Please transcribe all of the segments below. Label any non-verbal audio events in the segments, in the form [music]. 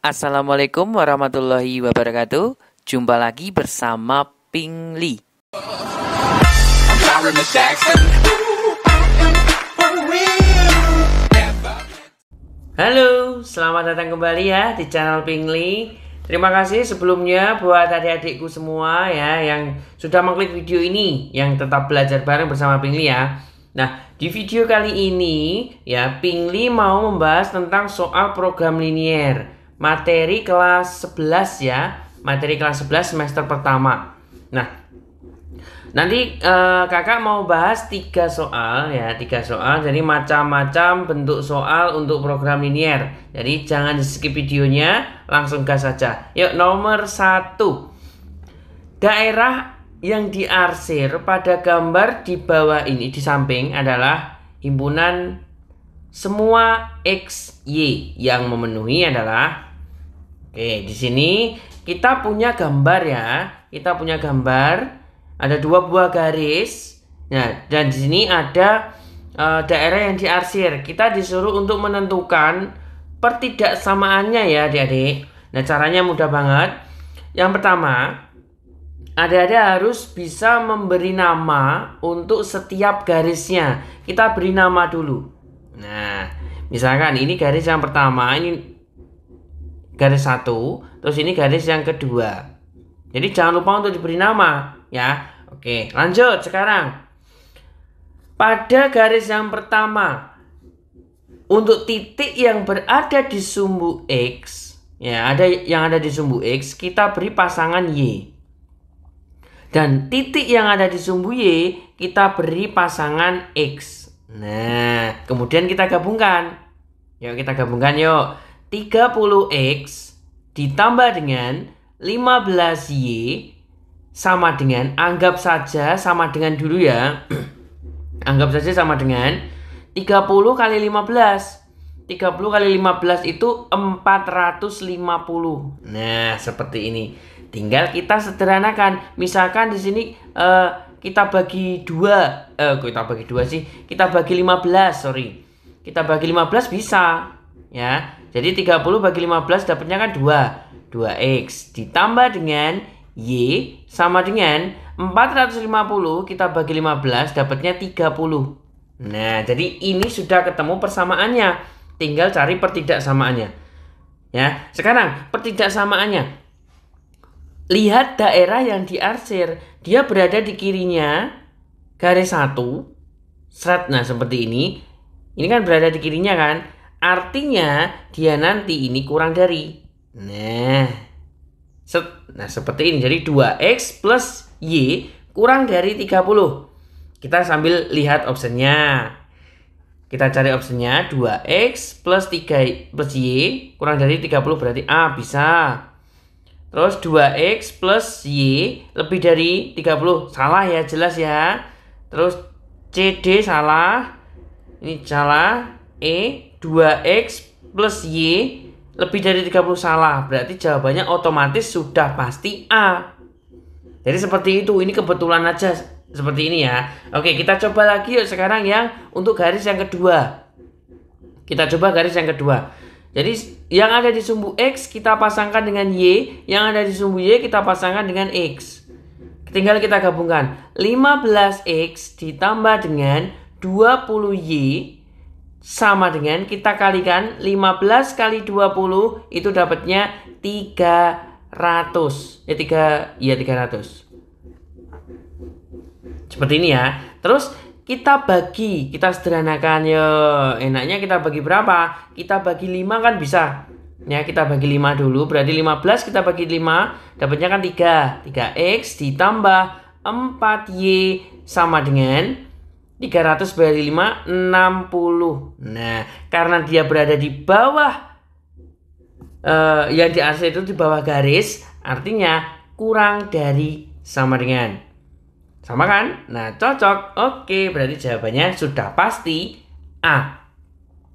Assalamualaikum warahmatullahi wabarakatuh. Jumpa lagi bersama Ping Li. Halo, selamat datang kembali ya di channel Ping Li. Terima kasih sebelumnya buat adik-adikku semua ya yang sudah mengklik video ini, yang tetap belajar bareng bersama Ping Li ya. Nah, di video kali ini ya Pingli mau membahas tentang soal program linier materi kelas 11 ya, materi kelas 11 semester pertama. Nah, Nanti uh, kakak mau bahas tiga soal ya, tiga soal. Jadi macam-macam bentuk soal untuk program linier. Jadi jangan di skip videonya, langsung gas saja. Yuk nomor satu, daerah yang diarsir pada gambar di bawah ini di samping adalah himpunan semua x y yang memenuhi adalah Oke, di sini kita punya gambar ya. Kita punya gambar ada dua buah garis. Nah, dan di sini ada e, daerah yang diarsir. Kita disuruh untuk menentukan pertidaksamaannya ya, Adik-adik. Nah, caranya mudah banget. Yang pertama, ada-ada harus bisa memberi nama untuk setiap garisnya. Kita beri nama dulu. Nah, misalkan ini garis yang pertama, ini garis satu terus ini garis yang kedua jadi jangan lupa untuk diberi nama ya oke lanjut sekarang pada garis yang pertama untuk titik yang berada di sumbu x ya ada yang ada di sumbu x kita beri pasangan y dan titik yang ada di sumbu y kita beri pasangan x nah kemudian kita gabungkan yuk kita gabungkan yuk 30x ditambah dengan 15y sama dengan anggap saja sama dengan dulu ya. [clears throat] anggap saja sama dengan 30 kali 15. 30 kali 15 itu 450. Nah, seperti ini. Tinggal kita sederhanakan. Misalkan di sini uh, kita bagi 2. eh, kita bagi 2 eh, sih. Kita bagi 15, sorry. Kita bagi 15 bisa, ya jadi 30 bagi 15 dapatnya kan 2. 2x ditambah dengan y sama dengan 450 kita bagi 15 dapatnya 30. Nah, jadi ini sudah ketemu persamaannya. Tinggal cari pertidaksamaannya. Ya, sekarang pertidaksamaannya. Lihat daerah yang diarsir. Dia berada di kirinya garis 1. serat nah seperti ini. Ini kan berada di kirinya kan? Artinya dia nanti ini kurang dari. Nah, set, nah seperti ini. Jadi 2x plus y kurang dari 30. Kita sambil lihat optionnya. Kita cari optionnya 2x plus 3 plus y kurang dari 30 berarti A bisa. Terus 2x plus y lebih dari 30. Salah ya, jelas ya. Terus CD salah. Ini salah. E 2x plus Y lebih dari 30 salah. Berarti jawabannya otomatis sudah pasti A. Jadi seperti itu. Ini kebetulan aja seperti ini ya. Oke, kita coba lagi yuk sekarang yang untuk garis yang kedua. Kita coba garis yang kedua. Jadi yang ada di sumbu X kita pasangkan dengan Y, yang ada di sumbu Y kita pasangkan dengan X. Tinggal kita gabungkan 15X ditambah dengan 20Y sama dengan kita kalikan 15 kali 20 itu dapatnya 300 ya 3 ya 300 seperti ini ya terus kita bagi kita sederhanakan ya enaknya kita bagi berapa kita bagi 5 kan bisa ya kita bagi 5 dulu berarti 15 kita bagi 5 dapatnya kan 3 3x ditambah 4y sama dengan 300 bagi 5 60. Nah, karena dia berada di bawah eh, yang di AC itu di bawah garis, artinya kurang dari sama dengan. Sama kan? Nah, cocok. Oke, berarti jawabannya sudah pasti A.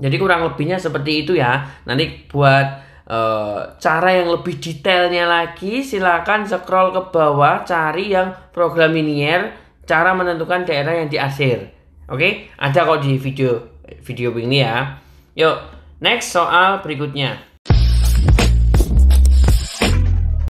Jadi kurang lebihnya seperti itu ya. Nanti buat eh, cara yang lebih detailnya lagi silakan scroll ke bawah cari yang program linear cara menentukan daerah yang diarsir. Oke, okay? ada kok di video video ini ya. Yuk, next soal berikutnya.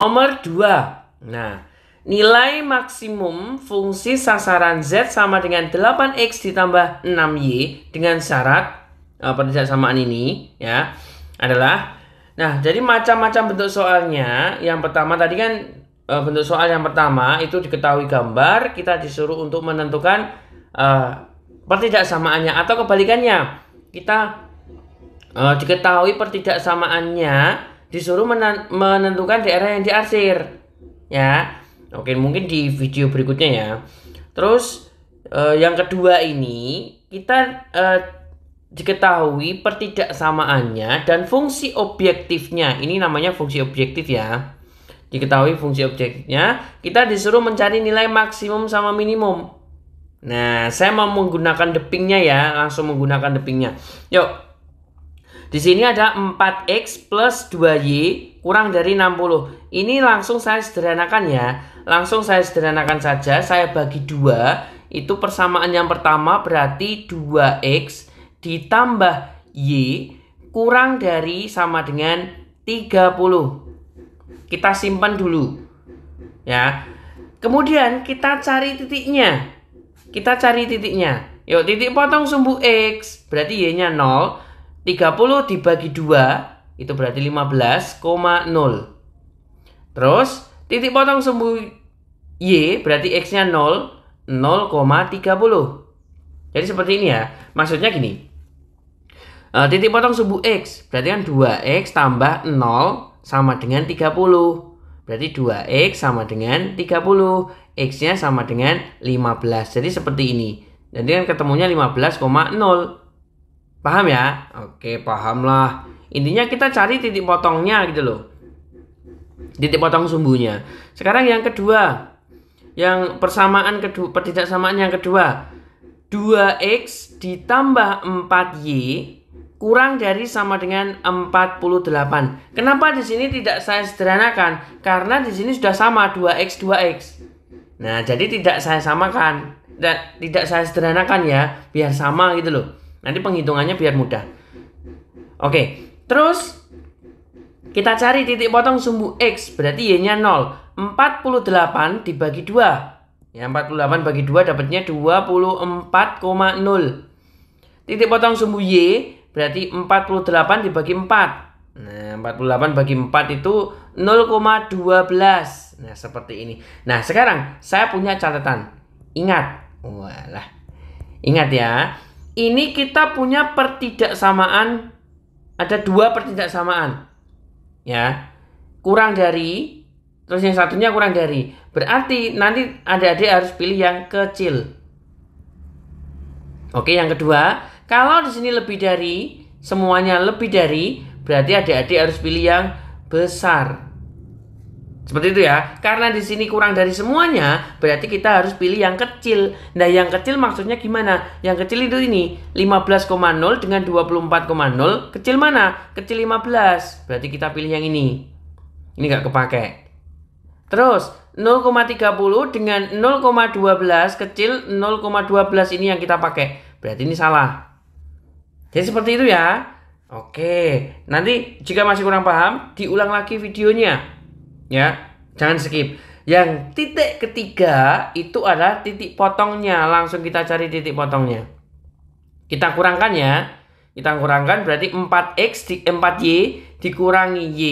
Nomor 2. Nah, nilai maksimum fungsi sasaran Z sama dengan 8X ditambah 6Y dengan syarat uh, eh, samaan ini ya adalah Nah, jadi macam-macam bentuk soalnya. Yang pertama tadi kan Eh, bentuk soal yang pertama itu diketahui gambar, kita disuruh untuk menentukan uh, pertidaksamaannya atau kebalikannya. Kita uh, diketahui pertidaksamaannya, disuruh menentukan daerah yang diarsir. Ya. Oke, mungkin di video berikutnya ya. Terus uh, yang kedua ini kita uh, diketahui pertidaksamaannya dan fungsi objektifnya. Ini namanya fungsi objektif ya diketahui fungsi objeknya, kita disuruh mencari nilai maksimum sama minimum. Nah, saya mau menggunakan depingnya ya, langsung menggunakan depingnya. Yuk. Di sini ada 4x plus 2y kurang dari 60. Ini langsung saya sederhanakan ya. Langsung saya sederhanakan saja, saya bagi 2. Itu persamaan yang pertama berarti 2x ditambah y kurang dari sama dengan 30 kita simpan dulu ya kemudian kita cari titiknya kita cari titiknya yuk titik potong sumbu X berarti Y nya 0 30 dibagi 2 itu berarti 15,0 terus titik potong sumbu Y berarti X nya 0 0,30 jadi seperti ini ya maksudnya gini eh, titik potong sumbu X berarti kan 2X tambah 0 sama dengan 30. Berarti 2x sama dengan 30. X-nya sama dengan 15. Jadi seperti ini. Jadi kan ketemunya 15,0. Paham ya? Oke, pahamlah. Intinya kita cari titik potongnya gitu loh. Titik potong sumbunya. Sekarang yang kedua. Yang persamaan kedua, pertidaksamaan yang kedua. 2x ditambah 4y kurang dari sama dengan 48. Kenapa di sini tidak saya sederhanakan? Karena di sini sudah sama 2x 2x. Nah, jadi tidak saya samakan. Dan tidak saya sederhanakan ya, biar sama gitu loh. Nanti penghitungannya biar mudah. Oke, terus kita cari titik potong sumbu x, berarti y-nya 0. 48 dibagi 2. Ya, 48 bagi 2 dapatnya 24,0. Titik potong sumbu y berarti 48 dibagi 4. Nah, 48 bagi 4 itu 0,12. Nah, seperti ini. Nah, sekarang saya punya catatan. Ingat. Walah. Ingat ya. Ini kita punya pertidaksamaan ada dua pertidaksamaan. Ya. Kurang dari terus yang satunya kurang dari. Berarti nanti adik-adik harus pilih yang kecil. Oke, yang kedua, kalau di sini lebih dari, semuanya lebih dari, berarti adik-adik harus pilih yang besar. Seperti itu ya. Karena di sini kurang dari semuanya, berarti kita harus pilih yang kecil. Nah, yang kecil maksudnya gimana? Yang kecil itu ini, 15,0 dengan 24,0, kecil mana? Kecil 15. Berarti kita pilih yang ini. Ini nggak kepake. Terus 0,30 dengan 0,12 kecil 0,12 ini yang kita pakai. Berarti ini salah. Jadi seperti itu ya. Oke, nanti jika masih kurang paham, diulang lagi videonya. Ya, jangan skip. Yang titik ketiga itu adalah titik potongnya. Langsung kita cari titik potongnya. Kita kurangkan ya. Kita kurangkan berarti 4x di 4y dikurangi y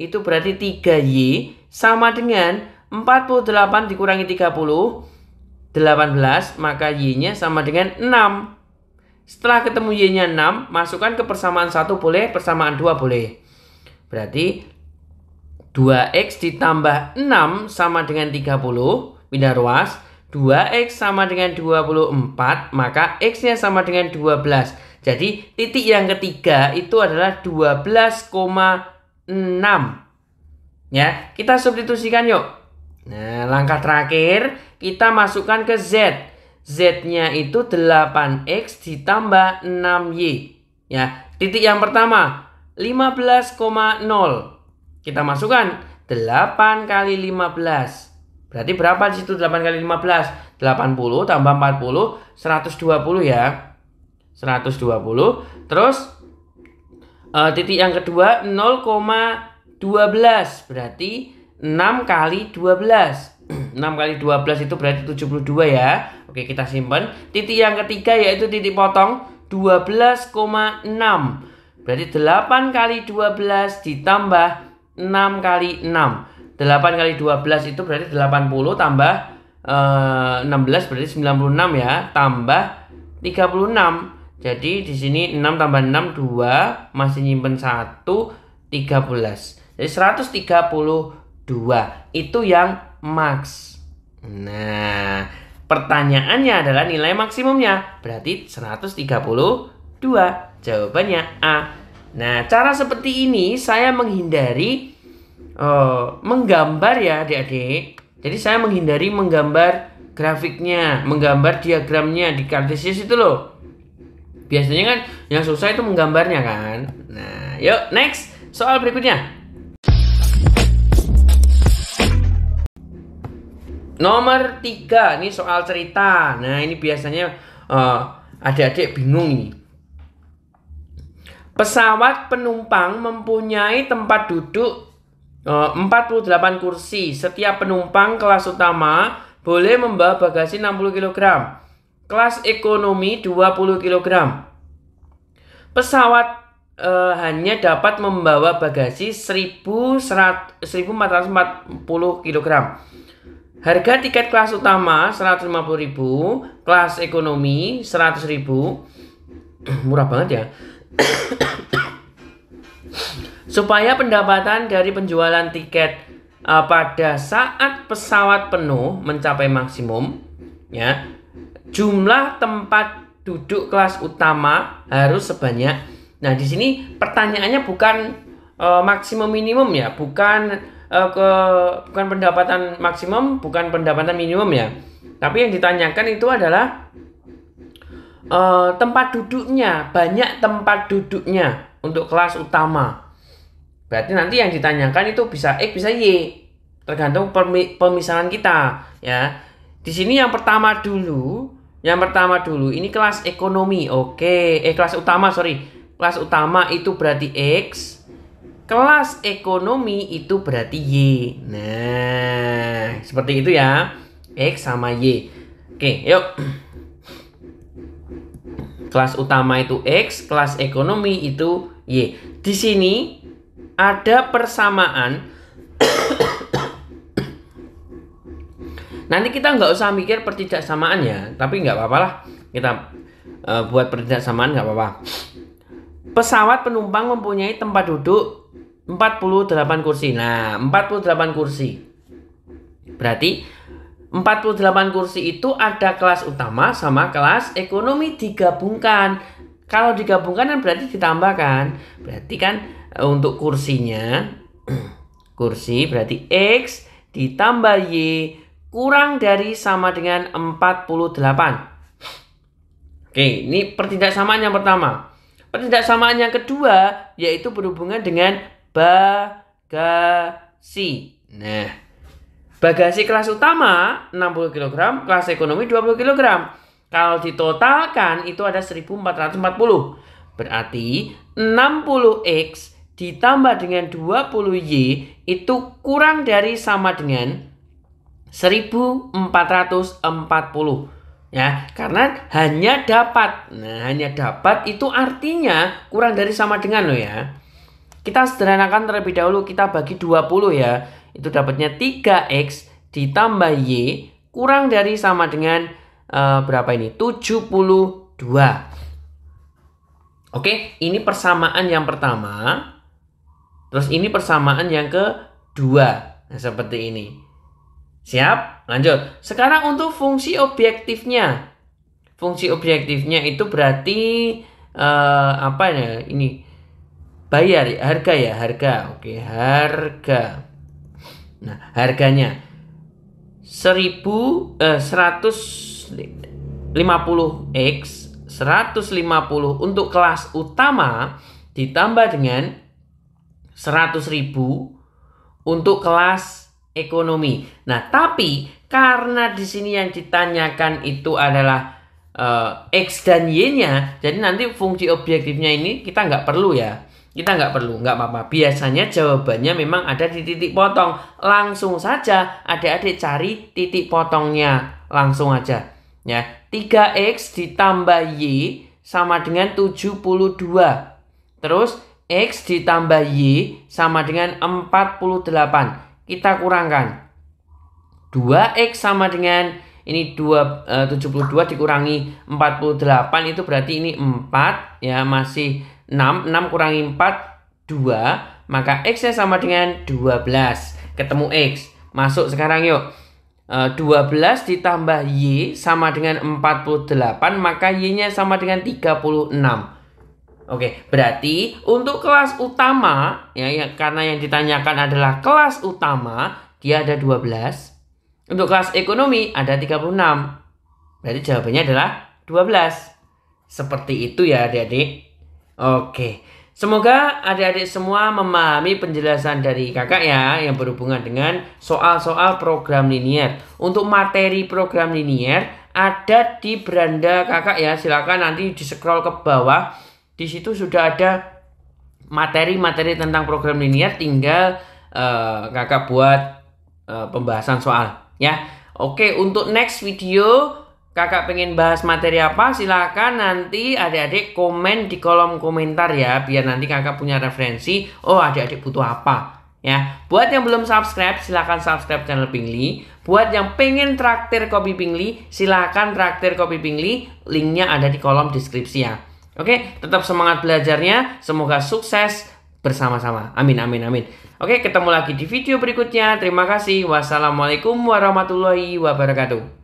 itu berarti 3y sama dengan 48 dikurangi 30 18 maka Y-nya sama dengan 6 setelah ketemu Y-nya 6 masukkan ke persamaan 1 boleh persamaan 2 boleh berarti 2X ditambah 6 sama dengan 30 pindah ruas 2X sama dengan 24 maka X-nya sama dengan 12 jadi titik yang ketiga itu adalah 12,6 Ya, kita substitusikan yuk. Nah, langkah terakhir kita masukkan ke Z. Z-nya itu 8X ditambah 6Y. Ya, titik yang pertama 15,0. Kita masukkan 8 kali 15. Berarti berapa di situ 8 kali 15? 80 tambah 40 120 ya. 120. Terus uh, titik yang kedua 0,5 12 berarti 6 kali 12 6 [clears throat] kali 12 itu berarti 72 ya Oke kita simpan Titik yang ketiga yaitu titik potong 12,6 Berarti 8 kali 12 ditambah 6 kali 6 8 kali 12 itu berarti 80 tambah uh, eh, 16 berarti 96 ya Tambah 36 Jadi di sini 6 tambah 6 2 Masih nyimpen 1 13 jadi 132 itu yang max. Nah, pertanyaannya adalah nilai maksimumnya. Berarti 132. Jawabannya A. Nah, cara seperti ini saya menghindari uh, menggambar ya adik-adik. Jadi saya menghindari menggambar grafiknya, menggambar diagramnya di kartesis itu loh. Biasanya kan yang susah itu menggambarnya kan. Nah, yuk next soal berikutnya. Nomor tiga ini soal cerita. Nah ini biasanya uh, adik-adik bingung nih. Pesawat penumpang mempunyai tempat duduk eh, uh, 48 kursi. Setiap penumpang kelas utama boleh membawa bagasi 60 kg. Kelas ekonomi 20 kg. Pesawat uh, hanya dapat membawa bagasi 1440 kg Harga tiket kelas utama 150.000, kelas ekonomi 100.000. [clears throat] Murah banget ya. [clears throat] Supaya pendapatan dari penjualan tiket uh, pada saat pesawat penuh mencapai maksimum, ya. Jumlah tempat duduk kelas utama harus sebanyak. Nah, di sini pertanyaannya bukan uh, maksimum minimum ya, bukan uh, ke bukan pendapatan maksimum, bukan pendapatan minimum ya. Tapi yang ditanyakan itu adalah uh, tempat duduknya, banyak tempat duduknya untuk kelas utama. Berarti nanti yang ditanyakan itu bisa X bisa Y, tergantung pemisahan kita ya. Di sini yang pertama dulu, yang pertama dulu ini kelas ekonomi, oke, eh kelas utama sorry, kelas utama itu berarti X, kelas ekonomi itu berarti Y. Nah, seperti itu ya. X sama Y. Oke, yuk. Kelas utama itu X, kelas ekonomi itu Y. Di sini ada persamaan. Nanti kita nggak usah mikir pertidaksamaan ya, tapi nggak apa-apa lah. Kita uh, buat pertidaksamaan nggak apa-apa. Pesawat penumpang mempunyai tempat duduk 48 kursi. Nah, 48 kursi. Berarti 48 kursi itu ada kelas utama sama kelas ekonomi digabungkan. Kalau digabungkan kan berarti ditambahkan. Berarti kan eh, untuk kursinya [clears throat] kursi berarti X ditambah Y kurang dari sama dengan 48. Oke, ini pertidaksamaan yang pertama. Pertidaksamaan yang kedua yaitu berhubungan dengan bagasi. Nah, bagasi kelas utama 60 kg, kelas ekonomi 20 kg. Kalau ditotalkan itu ada 1440. Berarti 60X ditambah dengan 20Y itu kurang dari sama dengan 1440 ya karena hanya dapat nah hanya dapat itu artinya kurang dari sama dengan loh ya kita sederhanakan terlebih dahulu, kita bagi 20 ya. Itu dapatnya 3X ditambah Y kurang dari sama dengan uh, berapa ini? 72. Oke, ini persamaan yang pertama. Terus ini persamaan yang kedua. Nah, seperti ini. Siap? Lanjut. Sekarang untuk fungsi objektifnya. Fungsi objektifnya itu berarti uh, apa ya? Ini bayar harga ya harga oke harga nah harganya seribu eh, 150 x 150 untuk kelas utama ditambah dengan 100.000 untuk kelas ekonomi. Nah, tapi karena di sini yang ditanyakan itu adalah uh, x dan y-nya, jadi nanti fungsi objektifnya ini kita nggak perlu ya. Kita nggak perlu, nggak apa-apa. Biasanya jawabannya memang ada di titik potong. Langsung saja adik-adik cari titik potongnya. Langsung aja. Ya, 3X ditambah Y sama dengan 72. Terus X ditambah Y sama dengan 48. Kita kurangkan. 2X sama dengan ini 2 72 eh, dikurangi 48 itu berarti ini 4 ya masih 6, 6 kurangi 4, 2. Maka X-nya sama dengan 12. Ketemu X. Masuk sekarang yuk. 12 e, ditambah Y sama dengan 48 maka Y-nya sama dengan 36 Oke, berarti untuk kelas utama ya, ya karena yang ditanyakan adalah kelas utama dia ada 12 Untuk kelas ekonomi ada 36 Berarti jawabannya adalah 12 Seperti itu ya adik-adik Oke. Semoga adik-adik semua memahami penjelasan dari kakak ya yang berhubungan dengan soal-soal program linier. Untuk materi program linier ada di beranda kakak ya. Silakan nanti di scroll ke bawah. Di situ sudah ada materi-materi tentang program linier. Tinggal uh, kakak buat uh, pembahasan soal ya. Oke, untuk next video kakak pengen bahas materi apa silahkan nanti adik-adik komen di kolom komentar ya biar nanti kakak punya referensi oh adik-adik butuh apa ya buat yang belum subscribe silahkan subscribe channel Pingli buat yang pengen traktir kopi Pingli silahkan traktir kopi Pingli linknya ada di kolom deskripsi ya oke tetap semangat belajarnya semoga sukses bersama-sama amin amin amin oke ketemu lagi di video berikutnya terima kasih wassalamualaikum warahmatullahi wabarakatuh